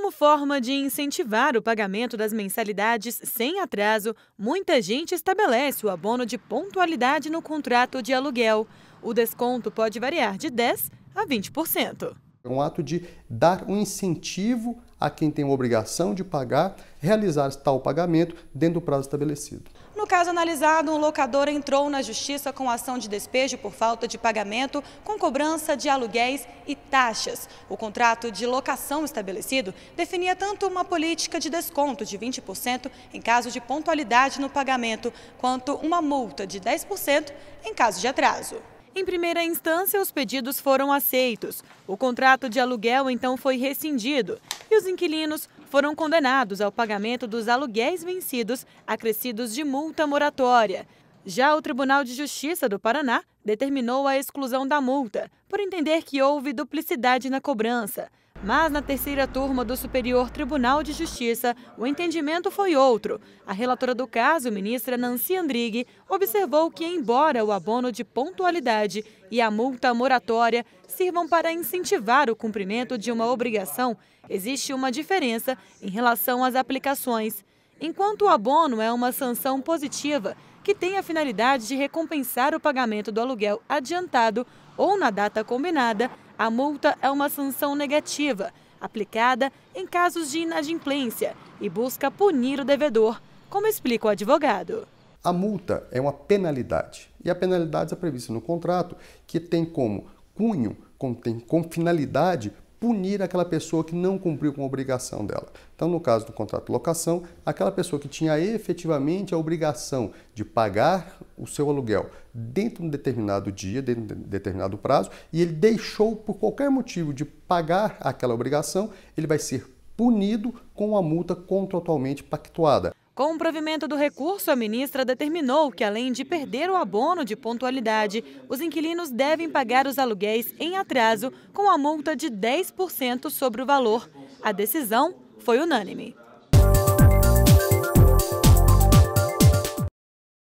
Como forma de incentivar o pagamento das mensalidades sem atraso, muita gente estabelece o abono de pontualidade no contrato de aluguel. O desconto pode variar de 10% a 20%. É um ato de dar um incentivo a quem tem a obrigação de pagar, realizar tal pagamento dentro do prazo estabelecido. No caso analisado, um locador entrou na justiça com ação de despejo por falta de pagamento, com cobrança de aluguéis e taxas. O contrato de locação estabelecido definia tanto uma política de desconto de 20% em caso de pontualidade no pagamento, quanto uma multa de 10% em caso de atraso. Em primeira instância, os pedidos foram aceitos. O contrato de aluguel então foi rescindido e os inquilinos foram condenados ao pagamento dos aluguéis vencidos, acrescidos de multa moratória. Já o Tribunal de Justiça do Paraná determinou a exclusão da multa, por entender que houve duplicidade na cobrança. Mas na terceira turma do Superior Tribunal de Justiça, o entendimento foi outro. A relatora do caso, ministra Nancy Andrighi, observou que, embora o abono de pontualidade e a multa moratória sirvam para incentivar o cumprimento de uma obrigação, existe uma diferença em relação às aplicações. Enquanto o abono é uma sanção positiva, que tem a finalidade de recompensar o pagamento do aluguel adiantado ou na data combinada, a multa é uma sanção negativa, aplicada em casos de inadimplência e busca punir o devedor, como explica o advogado. A multa é uma penalidade e a penalidade é prevista no contrato, que tem como cunho, tem como finalidade punir aquela pessoa que não cumpriu com a obrigação dela. Então, no caso do contrato de locação, aquela pessoa que tinha efetivamente a obrigação de pagar o seu aluguel dentro de um determinado dia, dentro de um determinado prazo, e ele deixou por qualquer motivo de pagar aquela obrigação, ele vai ser punido com a multa contratualmente pactuada. Com o provimento do recurso, a ministra determinou que, além de perder o abono de pontualidade, os inquilinos devem pagar os aluguéis em atraso com a multa de 10% sobre o valor. A decisão foi unânime.